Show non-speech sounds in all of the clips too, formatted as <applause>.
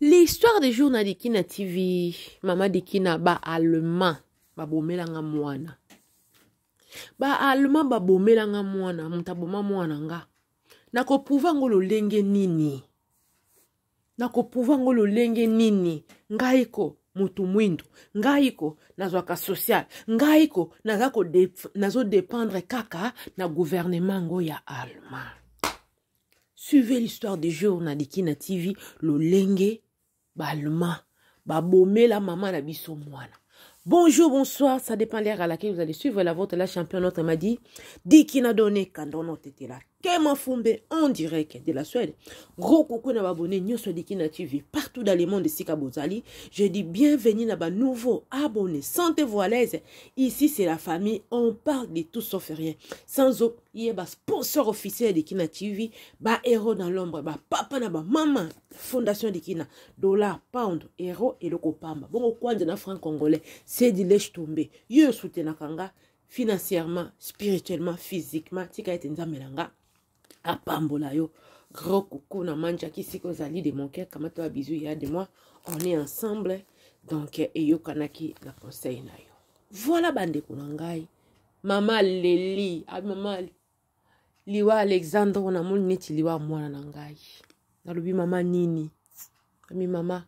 l'histoire de jour na dikina tv mama dikina baallemand babomelanga mwana baallemand babomelanga mwana moto aboma mwana nga nakoprouva ngo lolenge nini nakoprouva ngo lolenge nini ngai ko motu mwindu ngai ko nazwaka social ngai ko naza kodependre kaka na guvernema ngo ya allemand Suivez l'histoire des jeux on a le Kina TV lolenge balma babomé la maman la bisou, Bonjour, bonsoir, ça dépend l'ère à laquelle vous allez suivre la vôtre. La championne notre m'a dit, dit qui n'a donné quand on était là. m'a on en direct de la Suède. Gros coucou na abonné dit dikina TV partout dans le monde ici, bozali. Je dis bienvenue na ba nouveau abonné. Sentez-vous à l'aise. Ici c'est la famille, on parle de tout sauf rien. Sans ye basponsor officiel de kina tv bahero na lombre bapapa na bamama fondation de kina dollar pound hero eloko pamba bongo kwanza na franc congolais sedilege tombe yo osutenaka nga financièrement spirituellement physiquement tika ete nzambe na nga apambola yo gros coucou na manjaki sika ozali de mon cœur kamata ya bizu ya de moi on est ensemble donc eyokanaki na conseil na yo voilà bandeko na ngai mama leli ah, mama liwa alexandre namoni neti liwa mwana na ngai nalobi mama nini ami mama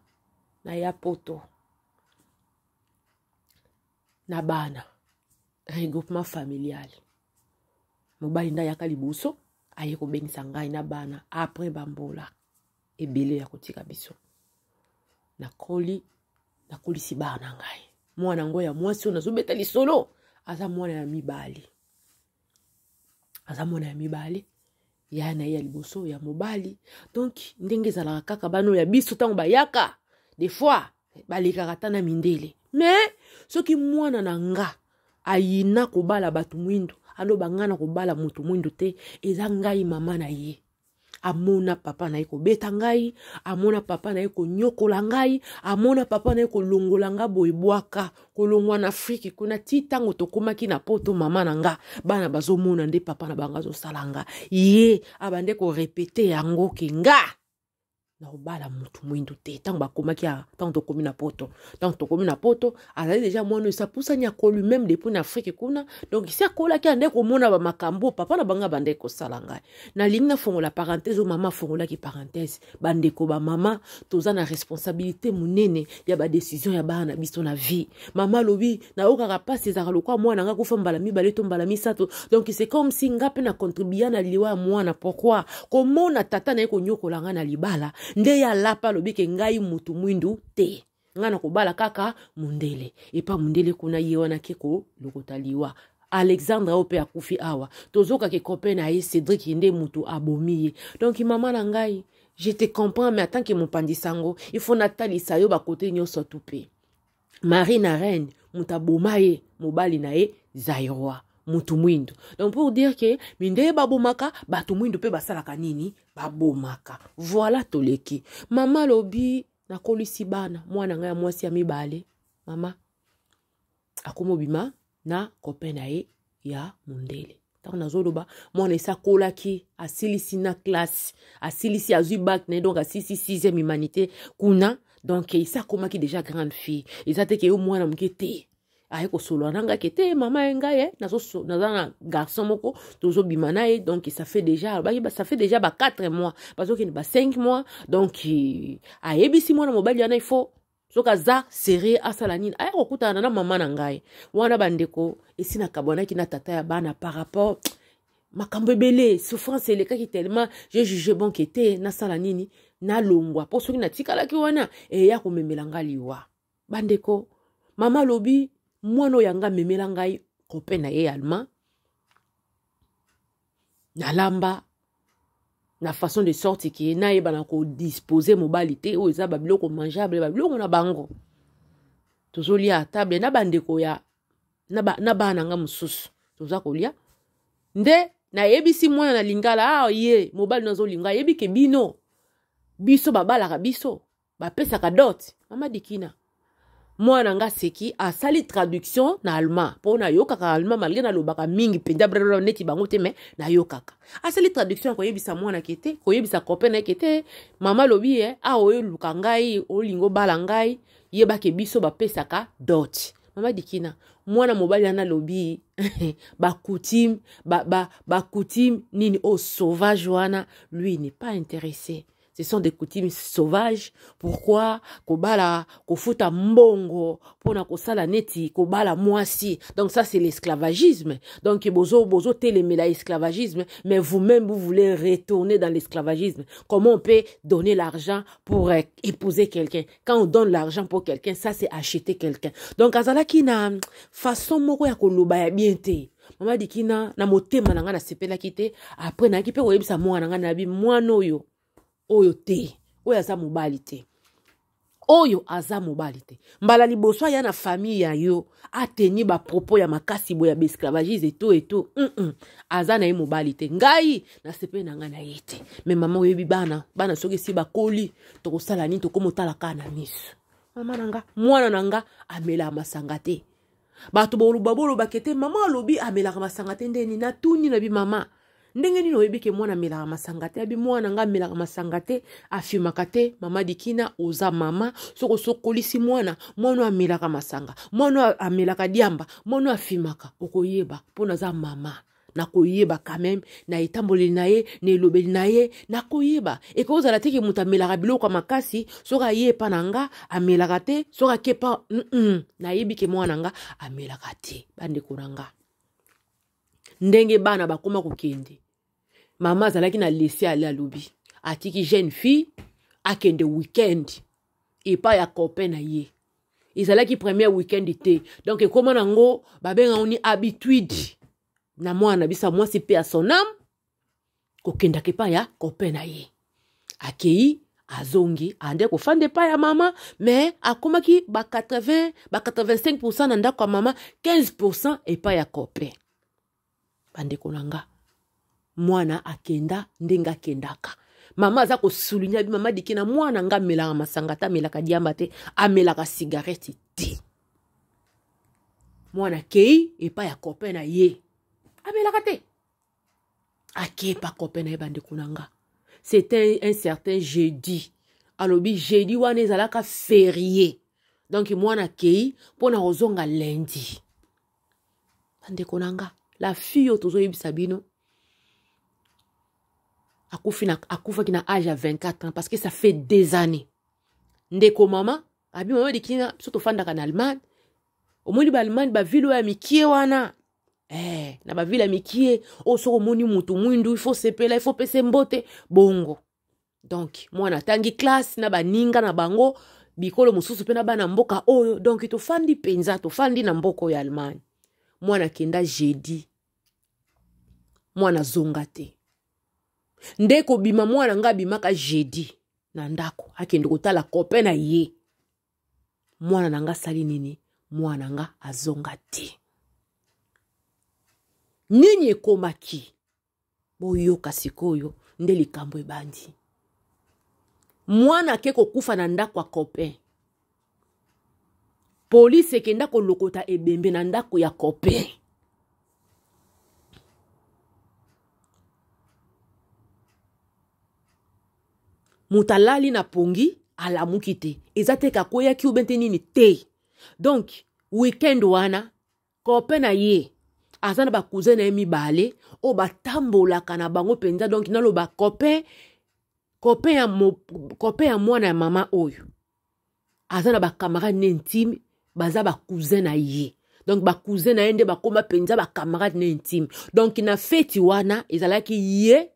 naya poto na bana regroupement familial mobali nde ayaka liboso aye kobengisa ngai na bana apres bambola ebele ya kotika biso nakoli nakolisi bana na ngai mwana yango ya mwasi oyo nazobeta lisolo aza mwana ya mibali aza mwana ya mibale ya na ye ya liboso ya mobali donk ndenge ezalaka kaka bana oyo ya biso ntango bayaka des fois balekaka ta na mindele me soki mwana na nga ayina kobala bato mwindo aloba nga na kobala moto mwindo te eza ngai mama na ye amona papa na ye kobeta ngai amona papa na ye konyokola ngai amona papa na ye kolongola nga boyebwaka kolongwa na afrike kuna ti ntango tokomaki na poto mama na nga bana bazomona nde papa na bango azosala nga ye abande korepete yango ke nga na kobala motu mwindu te ntango bakomaki ntango tokomi na poto ntango tokomi na poto azali deja mwana oyo sapusani akoli meme depuis na afrike kuna donc si akolaki ande komona bamakambo papa na bango abandeki kosala ngai nalingi nafongola parenthese oyo mama afongolaki parenthese bandeko bamama toza na responsabilité monene ya badesizio ya bana na biso na vie mama alobi nayokaka mpasi ezalaka lokwa mwana ngai kufa mbala mibale to mbala misato donc c'est comme si ngai mpe na contribuya na liwa ya mwana pourkui komona tata na ye konyokola ngai na libala nde ye alapa alobi ke ngai motu mwindu te ngai nakobala kaka mundele epa mundele kuna ye wana ke kolokota liwa alexandre oyo mpe akufi awa tozokaki kope na ye cédrik nde motu abomi ye donk mama na ngai je te comprends mais atanke mopandi sango ifo natalisa yo bakote nyonso tu mpe marie na reine moto aboma ye mobali na ye zairoi motu mwindo donc pour dire ke mindele babomaka bato mwindo mpe basalaka nini babomaka voila toleki mama alobi nakolisi bana mwana ngai ya mwasi ya mibale mama akomobima na kope na ye ya mondele ntango nazoloba mwana esi akolaki asilisi na classe asilisi azwi bak na ye donc asilisi sixième humanité kuna donc esi akomaki déjà grande fille eza te ke yo mwana moke te aye kosolwana ngaki te mama ye ngai ye eh, naza na garçon moko tozobima na ye donc ça fait déjà alobaki ça fait déjà ba 4 mois bazokende ba 5 mois donc eh, ayebisi mwana mobali wana ifo soki aza serie asala nini aye kokutana na mama na ngai wana bandeko esi nakabwanaki na tata ya bana par rapport makambo ebele souffrance elekaki tellement je juge bon ke te nasala nini nalongwa mpo soki natikalaki wana eya komemela nga liwa bandeko mama alobi mwana oyo yanga amemela ngai kope na ye allemand nalamba na façon de sorte ke nayeba na kodispose mobali te oyo eza babiloko mangeable babiloko na bango tozolia atable na bandeko ya na bana ba nga mosusu toza kolia nde nayebisi mwana na lingala a ah, ye mobali nazolinga ayebi ke bino biso babalaka biso bapesaka dot mama dikina mwana nga aseki asali traduction na allemand mpo nayokaka allemand malgre nalobaka mingi mpenza brr neti bango te me nayokaka asali traduction ya koyebisa mwanake ko te koyebisa copain nayeke te mama alobi ye awa oyoluka ngai olingi obala ngai yebake biso bapesaka dot mama dikina mwana mobali wana alobi <laughs> bacoutime bacoutime ba, ba, ba nini o oh, sauvage wana lui n'est pas intéressé ce sont des coutumes sauvages pourquoi kobala kofuta mbongo mpona kosala neti kobala mwasi donc ça c'est l'esclavagisme donc bozo bozo telemela esclavagisme mais vous-même vous voulez retourner dans l'esclavagisme comment on peut donner l'argent pour euh, épouser quelqu'un quand on donne l'argent pour quelqu'un ça c'est acheter quelqu'un donc qui na façon moko ya koloba ya bien te dit dikina na motema na quitter. Après na apres peut mwa koyebisa mwana ngai nayebi mwana yo. oyo te oyo aza mobali te oyo aza mobali te mbala liboso aya na famille ya yo ateni bapropos ya makasi boye ya baesclavagise eto eto mm -mm. aza na ye mobali te ngai nasepeli na ngai na ye te me mama oyebi bana bana soki esi bakoli tokosala nini tokomotala kaka na miso mama na nga mwana na nga amelaka masanga te bato boloba bolobaka ete mama alobi amelaka masanga te ndeni natuni nabi mama ndenge nini oyebike mwana amelaka masanga te abi mwana nga amelaka masanga te afimaka te mama dikina oza mama soki osokolisi mwana mwana oyo amelaka masanga mwana oyo amelaka diamba mwana oyo afimaka okoyeba mpona aza mama nakoyeba quand même na etamboli na ye na elobeli na ye nakoyeba ekoki ozala teke moto amelaka biloko ya makasi soki aye epa na nga amelaka te soki ake epa mm nayebi ke mwana na nga amelaka te bandeko na nga ndenge bana bakoma kokende mama azalaki na lese ale alobi atiki jeune fille akende weekend epai ya copain na ye ezalaki premier weekend te donk ekóma nango babengao ni habitude na mwana biso mwasi mpe ya sonam kokendaka epai ya copain na ye akei azongi ande kofanda epai ya mama me akomaki ba 80 ba 85 na ndako ya mama 15 epai ya copain bandeko na nga mwana akenda ndenge akendaka mama aza kosulunya bi mama diki na mwana nga amelaka masanga te amelaka diamba te amelaka sigarete te mwana akei epai ya copain na ye amelaka te akei epa copain na ye bandeko na nga c'était un certain jeudi alobi jeudi wana ezalaka ferie donk mwana akei mpo na kozonga lendi bandeko na nga la fille oyo tozoyebisa bino akufi na akufaki na age ya 24 ans parce que ça fait des années ndeko mama abi mama odikini na biso tofandaka na allemagne omoni baallemane bavile oyo ya mikie wana eh, na bavile ya mikie oyo soki omoni motu mwindu ifo sepela ifo pesa mbote bongo donk mwana atangi klase na baninga na bango bikolo mosusu mpe na bana mboka oyo donk tofandi mpenza tofandi na mboka oyo allemagne mwana akenda jeudi mwana azonga te nde kobima mwana ngai abimaka jedi na ndako akende kotala kope na ye mwana na ngai asali nini mwana nga azonga te nini ekomaki boyoka sikoyo nde likambo ebandi mwana ake kokufa na ndako ya copain polisi ekenda kolokota ebembe na ndako ya copain moto alali na pongi alamuki te eza te kakoyaki ube nte nini te donk wikend wana kope na ye aza na bakousin na ye mibale oyo batambolaka na bango mpenza donk naloba kope kope ya, mo, kope ya mwana ya mama oyo aza na bakamarade na intime baza bakousin na ye donk bakousin na ye nde bakóma mpenza bakamarade na intime donk na feti wana ezalaki ye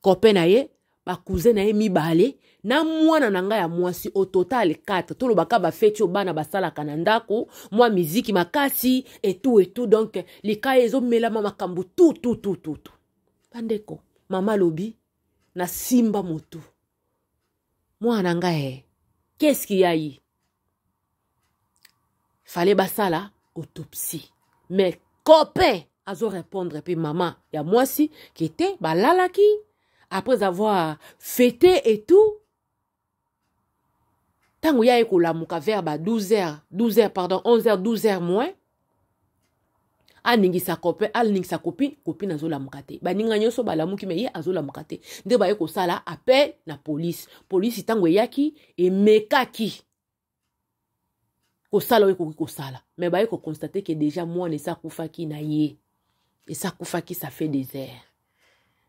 kope na ye bakuze na ye mibale na mwana na ngai ya mwasi au total 4 tolobaka bafeti oyo bana basalaka na ndako mwa miziki makasi etu etu donk likaya ezomelama makambo tututututu bandeko mama lobi nasimba motu mwana ngai keski yayi fale basala autopsie mais copain azorépondre mpe mama ya mwasi kete balalaki après avoir fêté et tout ntango ya la vers 12 h 12 h pardon 11 h 12 heures moins aningisa n'ingi sa copine copine a mukate baninga bah, bah, la balamuki me ye la mukate nde yeko sala, appel na polise polisi ntango Ko sala kosala oyo ko sala. me a que ke deja mwana sakufaki na ye E sa fait des heures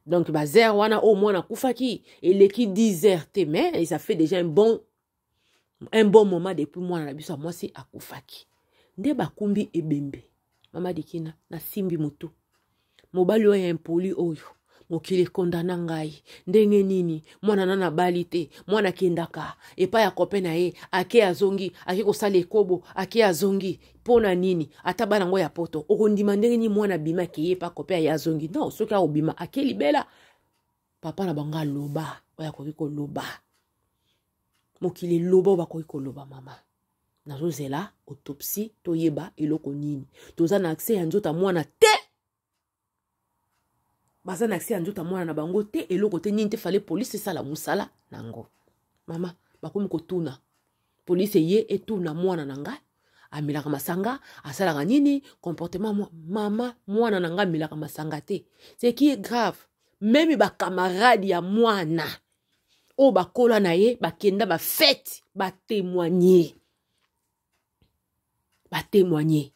donc bazaire wana au moins akufaki eleki 10 heures te mais et ça fait déjà un bon, un bon moment depuis mwana na biso ya mwasi akufaki nde bakumbi ebembe mama dikina nasimbi motu mobali oyo ya impoli oyo mokili ekondana ngai ndenge nini mwana na nabali te mwana akendaka epai ya kope na ye ake azongi ake kosala ekobo ake azongi mpo na nini ata bana yango ya poto okondima ndenge nini mwana abima akeye mpa kope aye azongi non soki akobima akelibela papa na bango aloba oyo akoki koloba mokili eloba oyo bakoki koloba mama nazozela autopsie toyeba eloko nini toza na akse ya nzota mwana te baza na akse ya nzota mwana na bango te eloko te nini te fale polise esala mosala nango mama bakomi kotuna polise eye etuna mwana na ngai amelaka masanga asalaka nini comportement mama mwana na nga amelaka masanga te ce qui est grave meme bakamaradi ya mwana oyo bakola na ye bakenda bafete batemoigne batemoigne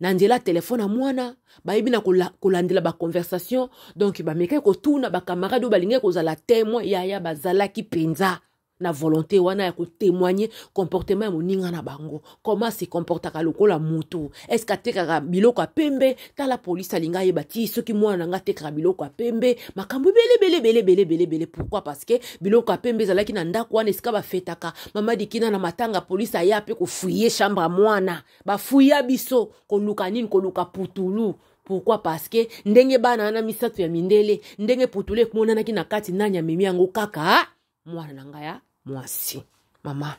na nzela ya telefone ya mwana bayebi na kolandela baconversation donk bamekaki kotuna bakamarade oyo balingaki kozala temoin yaya bazalaki mpenza na volonté wana ya kotémoigne comportement ya moninga na bango koma se comportaka lokola motu eske atekaka biloko ya pembe tala polisi alinga ayeba ti soki mwana na nga atekaka biloko ya pembe makambo ebelebelebelebelebele pourkui parceke biloko ya pembe ezalaki na ndako wana esika bafetaka mama dikina na matanga polisi aya mpe kofuye chambre ya mwana bafuya biso koluka nini koluka putulu pourkui parceke ndenge bana wana misato ya mindele ndenge putulu ekumonanaki na kati nani amemi yango kaka mwana na ngai mwasi mama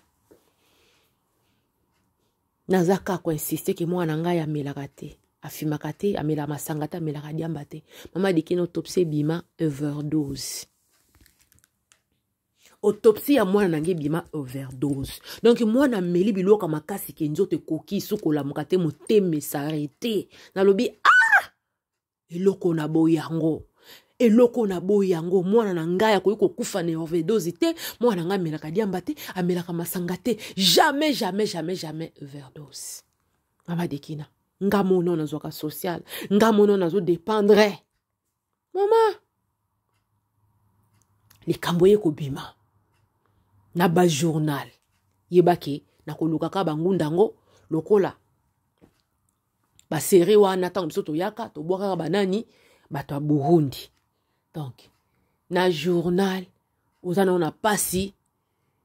naza kaka insiste ke mwana ngai amelaka te afimaka te amelaka masanga te amelaka diamba te mama adikini autopsie ebima overdose autopsie ya mwana na ngai ebima overdose donk mwana ameli biloko ya makasi ke nzoto ekoki soki olamuka te motema esarete nalobi a ah! eloko na boyango eloko na boyi yango mwana na ngai akoki kokufa na orvedose te mwana na ngai amelaka diamba te amelaka masanga te jamais jamais jamais jamais verdose mamadekina nga mono nazwaka social nga mono nazodépendre mama likambo ye kobima na bajournal yebaki nakolukaka bangunda yango lokola baseri wana ntango biso toyaka tobwakaka banani bato ya burundi donc na journal oza nao na mpasi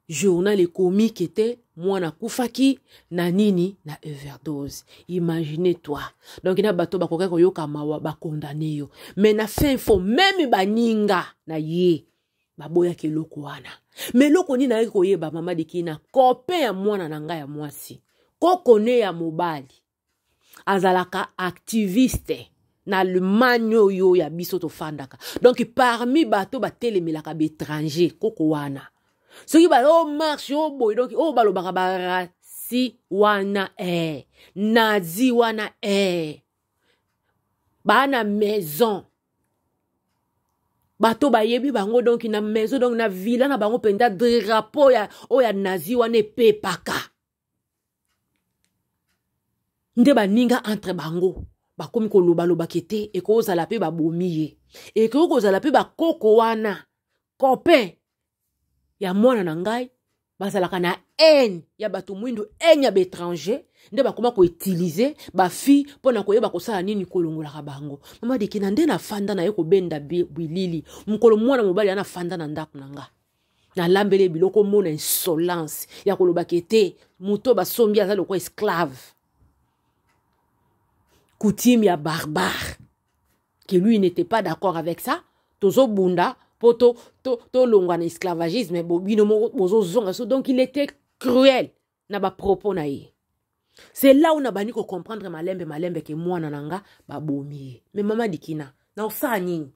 journal ekomi kete mwana akufaki na nini na overdose imagine toi donc na bato bakokaki koyoka mawa bakondane yo me na fin fo meme baninga na ye baboyaki eloko wana me eloko nini nayaki koyeba mama deki na kope ya mwana na ngai ya mwasi kokone ya mobali azalaka activiste na allemagne oyo ya biso tofandaka donc parmi bato batelemelaka baétranger koko wana soki bala o marche o oh boye donc oyo oh balobaka barasi wana e nazi wana e baa na maison bato bayebi bango donk na maison donk na villa na bango mpenza drapo oyo oh ya nazi wana epepaka nde baninga entre bango bakomi kolobalobaka ete ekokozala mpe babomi ye ekoki kozala mpe bakoko wana copain ya mwana na ngai bazalaka na haine ya bato mwindu haine ya baétranger nde bakoma koutilize bafille mpo na koyeba kosala nini kolongolaka bango mama dekina nde nafanda na ye kobenda bilili mokolo mwana mobali ya nafanda na ndako na nga nalambela biloko mona insolence ya kolobaka ete moto basombi aza lokwa esclave coutume ya barbare que lui n'était pas d'accord avec ça tozobunda mpo tolongwa na esclavagisme bino moko bozozonga so donc il était cruel na bapropos na ye c'est là una bandi kocomprendre malembe malembe ke mwana na nga babomi ye me mama dikina naosala nini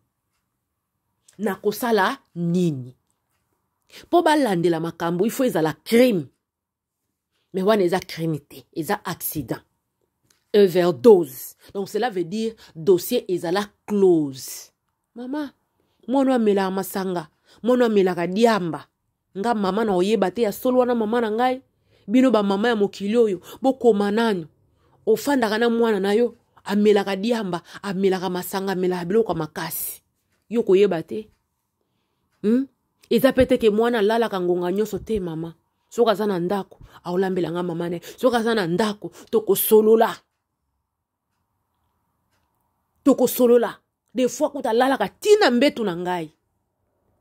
nakosala nini mpo balandela makambo ifo ezala crime me wana eza crime te eza accident overdose donc cela veut dire dossier ezala close mama mwana amelaka masanga mwana amelaka diamba nga mama na oyeba te ya solo wana mama na ngai bino bamama ya mokili oyo bokoma nano ofandaka na mwana na yo amelaka diamba amelaka masanga amelaka biloko ya makasi yo koyeba te hmm? eza mpe teke mwana alalaka ngonga nyonso te mama soki aza na ndako aolambelanga mama na ye soki aza na ndako tokosolola tokosolola des fois kuta alalaka ntina mbeto na ngai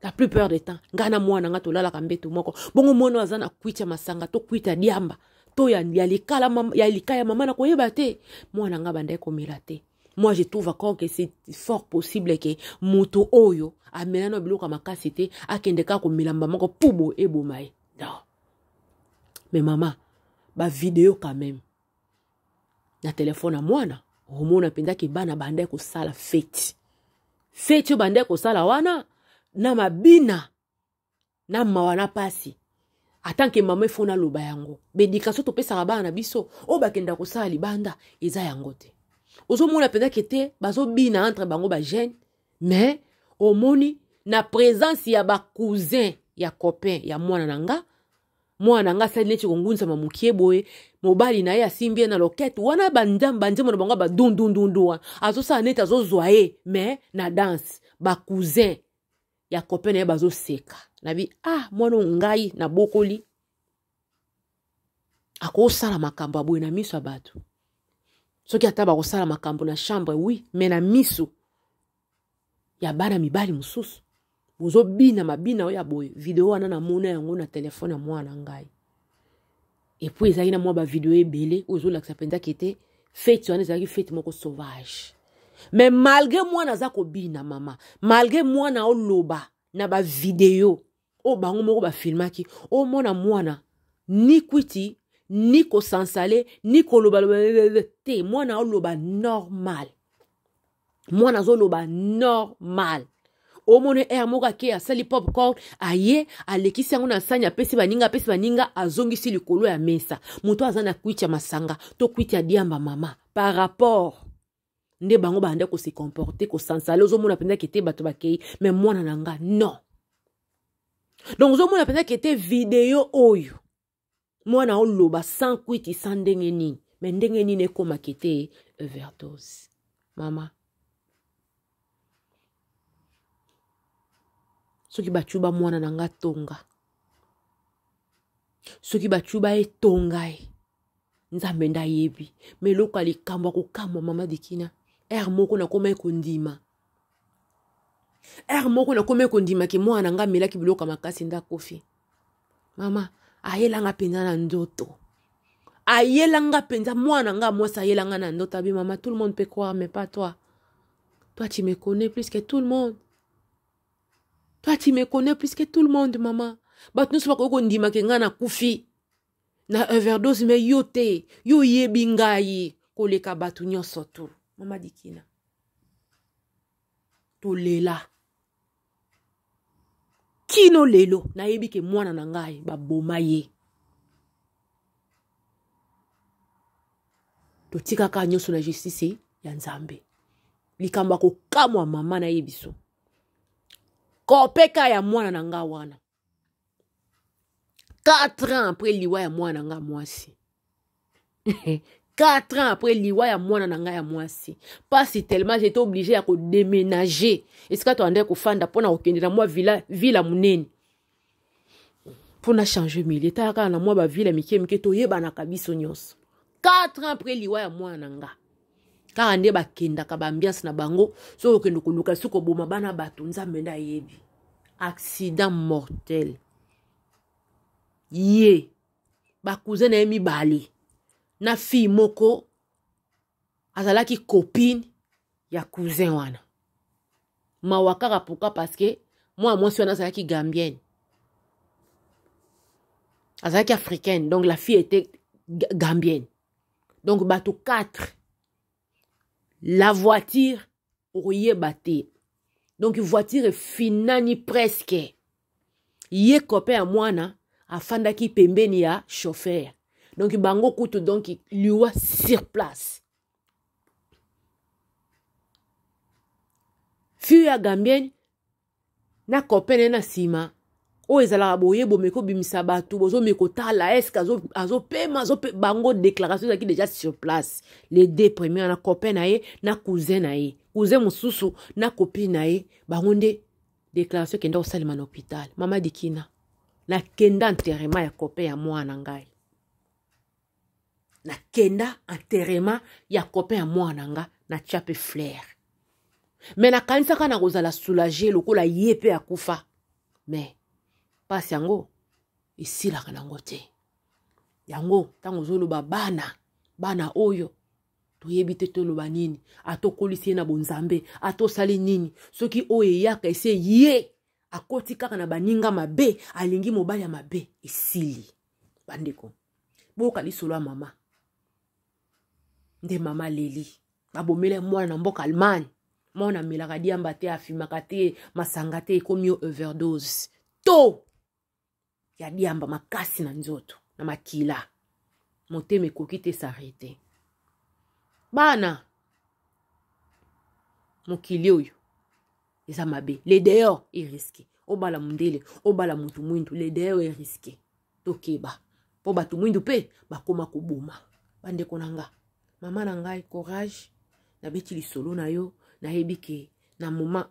la plupart de temps ngai na mwana ngai tolalaka mbeto moko bongo mwana aza na kwiti ya masanga to kwiti ya diamba to ya, ya likala ya lika ya mama na koyeba te mwana ngai bandai komela te moi je trouve encore que c'est fort possible ke moto oyo amela na biloko ya makasi te akende kaka komela mbamba moko mpo bo eboma ye non mais mama bavideo quand même na telefone ya mwana omona mpenzaki bana bandai kosala feti feti oyo bandai kosala wana na mabina na mawa na mpasi atanke mama efo naloba yango bedikaso topesaka bana na biso oyo bakenda kosala libanda eza yango te ozomona mpenzaki te bazobina entre bango bagene me omoni na présence ya bacousin ya copain ya mwana na nga mwana nga asali neti kongunzama mokie boye mobali na ye asimbi ye na lokete wana banzambe banzembo na bango badundundundu wana azosala neti azozwa ye me na danse bacousin ya kope na ye bazoseka nabi ah mwana oyo ngai nabokoli akosala makambo aboye na miso ya bato soki ata bakosala makambo na chambre wi me na miso ya bana mibali mosusu bozobina mabina oyo ya boye video wana namona yango na telefone ya mwana na ngai epui ezalaki na mwa bavideo ebele oyo ezolakisa mpenzaki te fete wana ezalaki fete moko sauvage me malgre mwana aza kobina mama malgre mwana oloba na bavideo oyo bango moko bafilmaki omona oh, mwana ni kwiti ni kosansale ni kolobaloba te mwana oloba normal mwana azoloba normal omoni e moko ake asali popcorn aye alekisi yango na sani apesi baninga apesi baninga azongisi likolo ya mesa moto aza na kwiti ya masanga to kwiti ya diamba mama par rapport nde bango banda kose comporte kosansale ozomona mpenzaki ete bato bakei me mwana na nga non donc ozomona mpenzaki ete video oyo mwana oloba sans kwiti sans ndenge nini me ndenge nini ekomaki ete overdose mama soki batyuba mwana na nga tonga soki batyuba ye tonga ye nzambe nde ayebi me eloko ya likambo akokamwa mama dikina ere moko nakoma ekondima ere moko nakoma ekondimaki mwana na nga amelaki biloko ya makasi nde akofi mama ayelanga mpenza na nzoto ayelanga mpenza mwana nga mwasi ayelanga na ndoto abi mama tout le monde peut croire mais pas toi toi tu me connais plus que tout le monde Toi, tu me connais plus que tout le monde, maman. Bat nous pas qu'on dit ma na kufi. Na overdose me yote, yo yebingai, koleka batu nyonso tout. Maman dikina. tolela kino lelo nayebi ke mwana na ngai baboma ye totikaka nyonso na justice ya nzambe likambo ya kokamwa mama nayebi so kopeka ya mwana na nga wana 4 ans après liwa ya mwana na nga mwasi 4 ans <laughs> après liwa ya mwana na ngai ya mwasi mpasi tellement jete oblige ya kodéménage esika toandai kofanda mpona kokendela mwa vile ya monene mpona change milie tala kaka na mwa bavile mike mike toyebanaka biso nyonso 4 ans après liwa ya mwana na nga kaka nde bakendaka baambiance na bango soki okende koluka soki koboma bana bato nzambe nde ayebi accident mortel ye bakuze na ye mibale na fille moko azalaki copine ya cousin wana mawa kaka pourkui parceke mwana mwasi wana azalaki gambienne azalaki africaine donc la fille était gambienne donc bato 4 la voiture oyeba te donk voiture efinani preske ye kope ya mwana afandaki pembeni ya chauffeur donk bango kutu donk liwa sur place fiu ya gambieni na kopene na nsima oyo ezalaka boye bomeka obimisa bato bozomeka otala eske azopema bango déclaration ezalaki deja sur place le de premier na copain na ye na cousin na ye cousin mosusu na copine na ye bango nde déclaration ekenda kosalema na hôpital mama dikina nakenda enterrema ya copain ya mwana ngai nakenda enterrema ya copain ya mwana nga na chape flair me nakanisaka na kozala soulage lokola ye mpe akufa mais mpasi yango esilaka nango te yango ntango ozoloba bana bana oyo toyebi te toloba nini atokolisi ye na bonzambe atosali nini soki oyo eyaka ese ye akoti kaka na baninga mabe alingi mobali ya mabe esili bandeko boyoka lisolo ya mama nde mama leli babomeli mwana na mboka allemagne mwana amelaka diamba te afimaka te masanga te ekomi yo overdose to ya diamba makasi na nzoto na makila motema ekoki te sarete bana mokili oyo eza mabe le dehors eriske obala mondele obala motu mwindu le dehors eriske tokeba mpo bato mwindu mpe bakóma koboma bandeko na nga mama na ngai courage nabeti lisolo na yo nayebi ke na moma